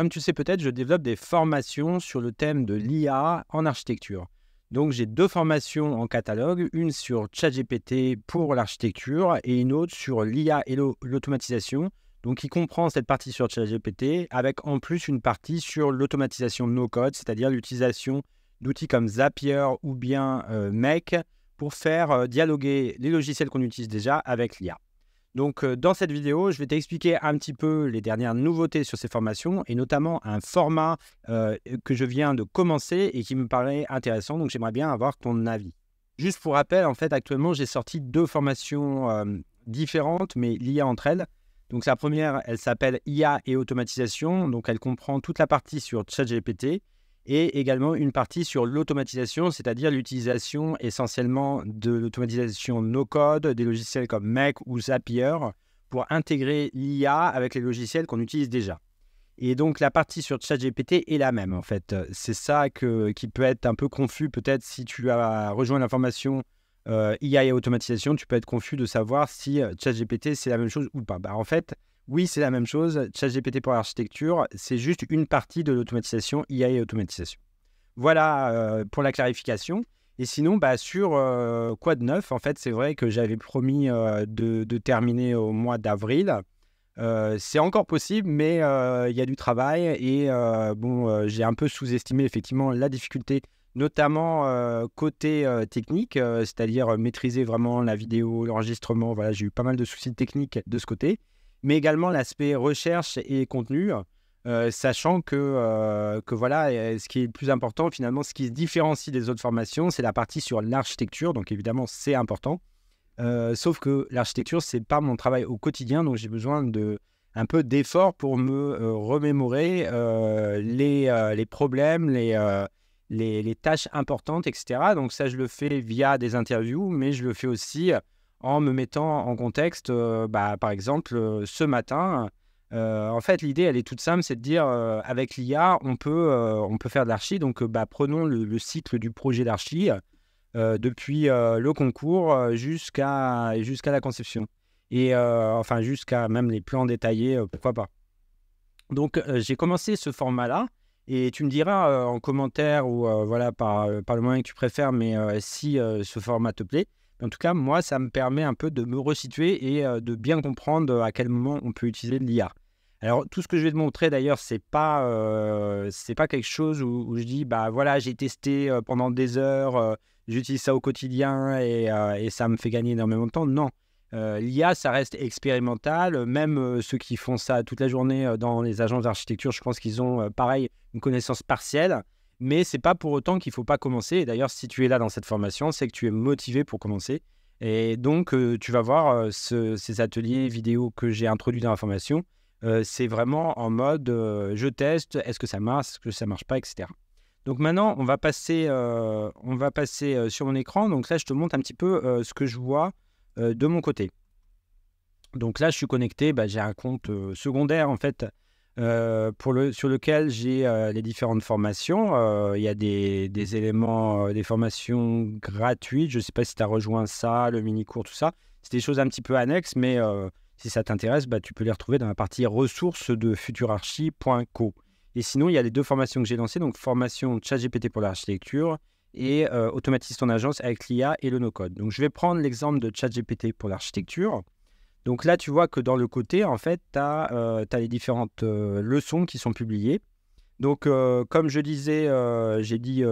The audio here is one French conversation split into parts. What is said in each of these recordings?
Comme tu sais peut-être, je développe des formations sur le thème de l'IA en architecture. Donc j'ai deux formations en catalogue, une sur ChatGPT pour l'architecture et une autre sur l'IA et l'automatisation. Donc qui comprend cette partie sur ChatGPT avec en plus une partie sur l'automatisation no-code, c'est-à-dire l'utilisation d'outils comme Zapier ou bien euh, Make pour faire euh, dialoguer les logiciels qu'on utilise déjà avec l'IA. Donc, euh, dans cette vidéo, je vais t'expliquer un petit peu les dernières nouveautés sur ces formations et notamment un format euh, que je viens de commencer et qui me paraît intéressant. Donc, j'aimerais bien avoir ton avis. Juste pour rappel, en fait, actuellement, j'ai sorti deux formations euh, différentes mais liées entre elles. Donc, la première, elle s'appelle IA et automatisation. Donc, elle comprend toute la partie sur ChatGPT et également une partie sur l'automatisation, c'est-à-dire l'utilisation essentiellement de l'automatisation no-code, des logiciels comme Mac ou Zapier, pour intégrer l'IA avec les logiciels qu'on utilise déjà. Et donc la partie sur ChatGPT est la même en fait. C'est ça que, qui peut être un peu confus peut-être si tu as rejoint l'information euh, IA et automatisation, tu peux être confus de savoir si euh, ChatGPT c'est la même chose ou pas. Bah, en fait, oui, c'est la même chose. ChatGPT pour l'architecture, c'est juste une partie de l'automatisation, IA et automatisation. Voilà euh, pour la clarification. Et sinon, bah, sur euh, quoi de neuf, en fait, c'est vrai que j'avais promis euh, de, terminer au mois d'avril. c'est encore possible, mais il y a du travail et bon, j'ai un peu sous-estimé effectivement la difficulté, notamment côté technique, c'est-à-dire maîtriser vraiment la vidéo, l'enregistrement. Voilà, j'ai eu pas mal de soucis techniques de ce côté mais également l'aspect recherche et contenu, euh, sachant que, euh, que voilà, euh, ce qui est le plus important finalement, ce qui se différencie des autres formations, c'est la partie sur l'architecture, donc évidemment c'est important, sauf que l'architecture, c'est pas mon travail au quotidien, donc j'ai besoin de un peu d'effort pour me remémorer les, les problèmes, les, les, les, tâches importantes, etc. Donc ça, je le fais via des interviews, mais je le fais aussi en me mettant en contexte, euh, bah, par exemple, euh, ce matin, euh, en fait, l'idée, elle est toute simple, c'est de dire, avec l'IA, on peut, on peut faire de l'archi. Donc, bah, prenons le, cycle du projet d'archi, depuis le concours jusqu'à jusqu'à la conception. Et enfin, jusqu'à même les plans détaillés, pourquoi pas. Donc, j'ai commencé ce format-là. Et tu me diras en commentaire ou voilà par, par, le moyen que tu préfères, mais si ce format te plaît. En tout cas, moi, ça me permet un peu de me resituer et euh, de bien comprendre euh, à quel moment on peut utiliser l'IA. Alors, tout ce que je vais te montrer d'ailleurs, c'est pas, euh, pas quelque chose où, je dis, bah voilà, j'ai testé pendant des heures, j'utilise ça au quotidien et, et, ça me fait gagner énormément de temps. Non. L'IA, ça reste expérimental. Même ceux qui font ça toute la journée dans les agences d'architecture, je pense qu'ils ont, pareil, une connaissance partielle. Mais c'est pas pour autant qu'il ne faut pas commencer. Et d'ailleurs, si tu es là dans cette formation, c'est que tu es motivé pour commencer. Et donc, euh, tu vas voir euh, ces ateliers vidéo que j'ai introduits dans la formation. Euh, c'est vraiment en mode je teste, est-ce que ça marche, est-ce que ça marche pas, etc. Donc maintenant, on va passer, on va passer sur mon écran. Donc là, je te montre un petit peu ce que je vois de mon côté. Donc là, je suis connecté, bah, j'ai un compte secondaire en fait euh, pour le, sur lequel j'ai euh, les différentes formations. Euh, il y a des, éléments, des formations gratuites. Je ne sais pas si tu as rejoint ça, le mini-cours, tout ça. C'est des choses un petit peu annexes, mais si ça t'intéresse, bah, tu peux les retrouver dans la partie ressources de futurarchi.co. Et sinon, il y a les deux formations que j'ai lancées, donc formation ChatGPT pour l'architecture et automatise ton agence avec l'IA et le no-code. Donc, je vais prendre l'exemple de ChatGPT pour l'architecture. Donc là, tu vois que dans le côté, en fait, tu as, euh, les différentes euh, leçons qui sont publiées. Donc, euh, comme je disais, j'ai dit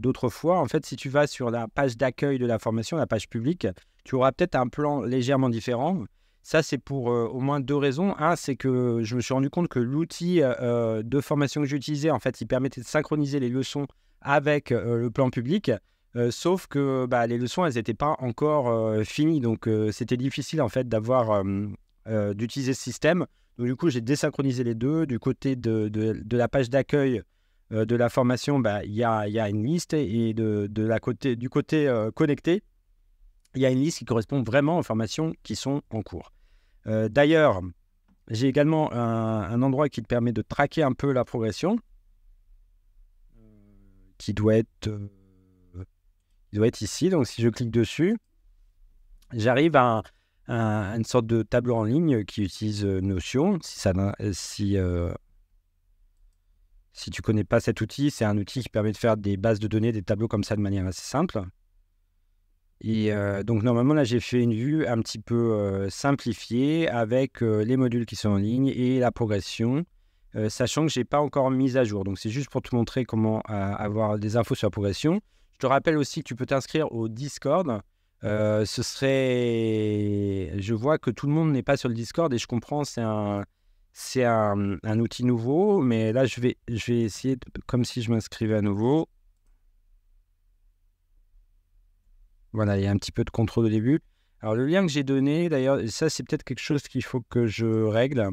d'autres fois, en fait, si tu vas sur la page d'accueil de la formation, la page publique, tu auras peut-être un plan légèrement différent. Ça, c'est pour au moins deux raisons. Un, c'est que je me suis rendu compte que l'outil de formation que j'utilisais, en fait, il permettait de synchroniser les leçons avec le plan public sauf que bah, les leçons, elles n'étaient pas encore finies. Donc, c'était difficile, en fait, d'avoir, d'utiliser ce système. Donc, du coup, j'ai désynchronisé les deux. Du côté de, de, la page d'accueil de la formation, bah, il y, a, y, a, une liste. Et de, de la côté, du côté connecté, il y a une liste qui correspond vraiment aux formations qui sont en cours. D'ailleurs, j'ai également un, un, endroit qui te permet de traquer un peu la progression, qui doit être il doit être ici. Donc, si je clique dessus, j'arrive à, une sorte de tableau en ligne qui utilise euh, Notion. Si, ça, euh, si, euh, si tu connais pas cet outil, c'est un outil qui permet de faire des bases de données, des tableaux comme ça de manière assez simple. Et donc normalement là j'ai fait une vue un petit peu simplifiée avec les modules qui sont en ligne et la progression, sachant que je n'ai pas encore mis à jour. Donc c'est juste pour te montrer comment avoir des infos sur la progression. Je te rappelle aussi que tu peux t'inscrire au Discord. Euh, ce serait. Je vois que tout le monde n'est pas sur le Discord et je comprends, c'est un. C'est un, outil nouveau, mais là, je vais, je vais essayer, comme si je m'inscrivais à nouveau. Voilà, il y a un petit peu de contrôle au début. Alors, le lien que j'ai donné, d'ailleurs, ça, c'est peut-être quelque chose qu'il faut que je règle.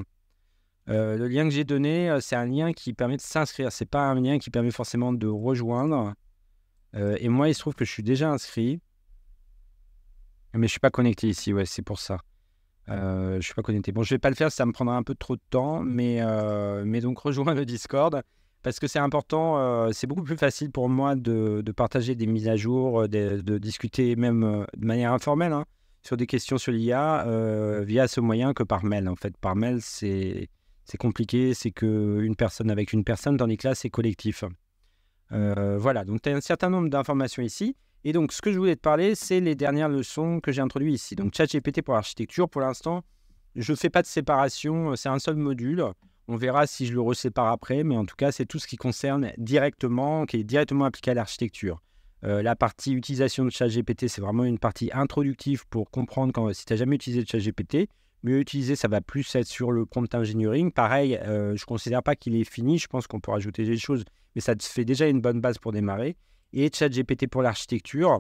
Euh, le lien que j'ai donné, euh, c'est un lien qui permet de s'inscrire. Ce n'est pas un lien qui permet forcément de rejoindre. Euh, et moi, il se trouve que je suis déjà inscrit, mais je suis pas connecté ici. Ouais, c'est pour ça. Euh, je suis pas connecté. Bon, je vais pas le faire, ça me prendra un peu trop de temps, mais, euh, mais donc rejoins le Discord parce que c'est important. Euh, c'est beaucoup plus facile pour moi de, partager des mises à jour, de, discuter même de manière informelle hein, sur des questions sur l'IA via ce moyen que par mail. En fait, par mail, c'est c'est compliqué, c'est que une personne avec une personne, dans les classes c'est collectif. Euh, voilà, donc tu as un certain nombre d'informations ici. Et donc, ce que je voulais te parler, c'est les dernières leçons que j'ai introduites ici. Donc, ChatGPT pour l'architecture, pour l'instant, je ne fais pas de séparation, euh, c'est un seul module. On verra si je le resépare après, mais en tout cas, c'est tout ce qui concerne directement, qui est directement appliqué à l'architecture. Euh, la partie utilisation de ChatGPT, c'est vraiment une partie introductive pour comprendre quand, si tu n'as jamais utilisé ChatGPT, mieux utilisé, ça va plus être sur le prompt engineering. Pareil, euh, je ne considère pas qu'il est fini, je pense qu'on peut rajouter des choses, mais ça te fait déjà une bonne base pour démarrer. Et ChatGPT pour l'architecture,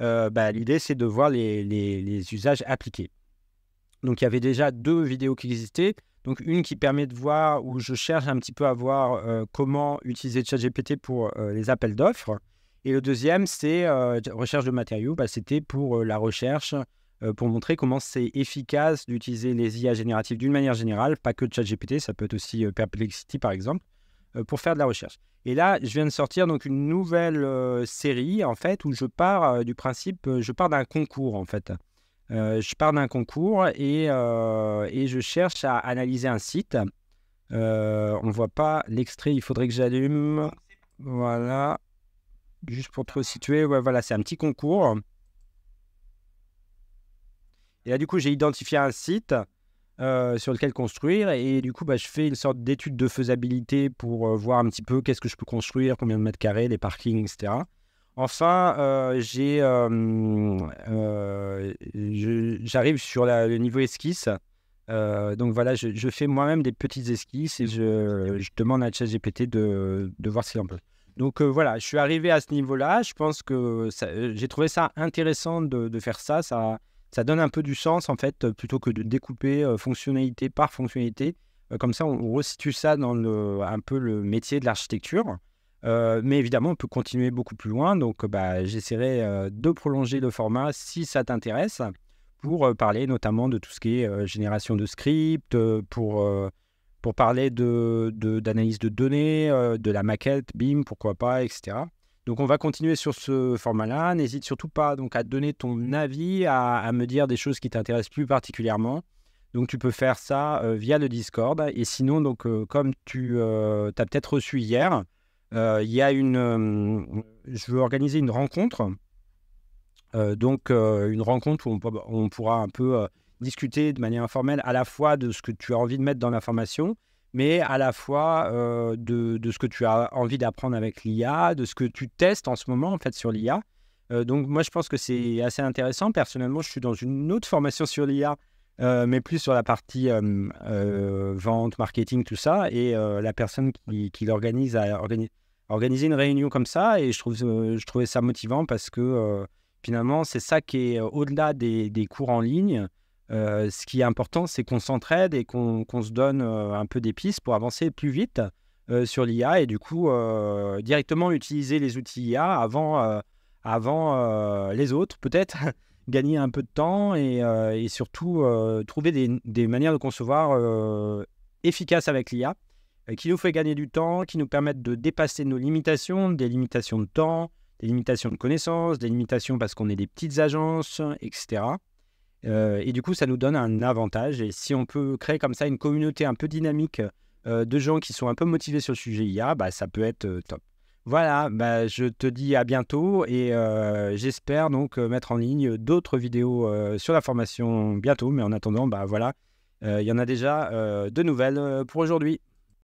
euh, bah, l'idée c'est de voir les, usages appliqués. Donc il y avait déjà deux vidéos qui existaient. Donc une qui permet de voir, où je cherche un petit peu à voir euh, comment utiliser ChatGPT pour les appels d'offres. Et le deuxième, c'est recherche de matériaux. Bah, c'était pour la recherche euh, pour montrer comment c'est efficace d'utiliser les IA génératives d'une manière générale, pas que ChatGPT, ça peut être aussi euh, Perplexity par exemple, euh, pour faire de la recherche. Et là, je viens de sortir donc une nouvelle série en fait où je pars du principe, je pars d'un concours en fait. je pars d'un concours et, et, je cherche à analyser un site. on ne voit pas l'extrait, il faudrait que j'allume. Voilà. Juste pour te situer, ouais, voilà, c'est un petit concours. Et là, du coup, j'ai identifié un site euh, sur lequel construire. Et du coup, bah, je fais une sorte d'étude de faisabilité pour euh, voir un petit peu qu'est-ce que je peux construire, combien de mètres carrés, les parkings, etc. Enfin, euh, j'ai, j'arrive sur le niveau esquisse. donc voilà, je, fais moi-même des petites esquisses et je, demande à ChatGPT de, de voir qu'il en peut. Donc voilà, je suis arrivé à ce niveau-là. Je pense que j'ai trouvé ça intéressant de, de faire ça. Ça, ça donne un peu du sens en fait, euh, plutôt que de découper euh, fonctionnalité par fonctionnalité. Euh, comme ça, on resitue ça dans le, un peu le métier de l'architecture. mais évidemment, on peut continuer beaucoup plus loin. Donc, bah, j'essaierai de prolonger le format si ça t'intéresse pour parler notamment de tout ce qui est génération de script, pour, pour parler d'analyse de, de données, de la maquette, BIM, pourquoi pas, etc. Donc on va continuer sur ce format-là. N'hésite surtout pas donc à donner ton avis, à, me dire des choses qui t'intéressent plus particulièrement. Donc tu peux faire ça euh, via le Discord. Et sinon, donc euh, comme tu euh, as peut-être reçu hier, il y a une, je veux organiser une rencontre. donc une rencontre où on, on pourra un peu discuter de manière informelle à la fois de ce que tu as envie de mettre dans la formation mais à la fois euh, de, ce que tu as envie d'apprendre avec l'IA, de ce que tu testes en ce moment en fait sur l'IA. Euh, donc moi je pense que c'est assez intéressant. Personnellement, je suis dans une autre formation sur l'IA, euh, mais plus sur la partie vente, marketing, tout ça. Et la personne qui, qui l'organise a organisé une réunion comme ça, et je, trouve, trouvais ça motivant parce que finalement c'est ça qui est au-delà des, cours en ligne. Euh, ce qui est important, c'est qu'on s'entraide et qu'on se donne euh, un peu des pistes pour avancer plus vite euh, sur l'IA et du coup directement utiliser les outils IA avant, les autres, peut-être gagner un peu de temps et, surtout trouver des, des, manières de concevoir efficaces avec l'IA qui nous fait gagner du temps, qui nous permettent de dépasser nos limitations, des limitations de temps, des limitations de connaissances, des limitations parce qu'on est des petites agences, etc. Euh, et du coup, ça nous donne un avantage. Et si on peut créer comme ça une communauté un peu dynamique euh, de gens qui sont un peu motivés sur le sujet IA, bah, ça peut être euh, top. Voilà, bah, je te dis à bientôt et j'espère donc mettre en ligne d'autres vidéos sur la formation bientôt. Mais en attendant, bah, voilà, il y en a déjà de nouvelles pour aujourd'hui.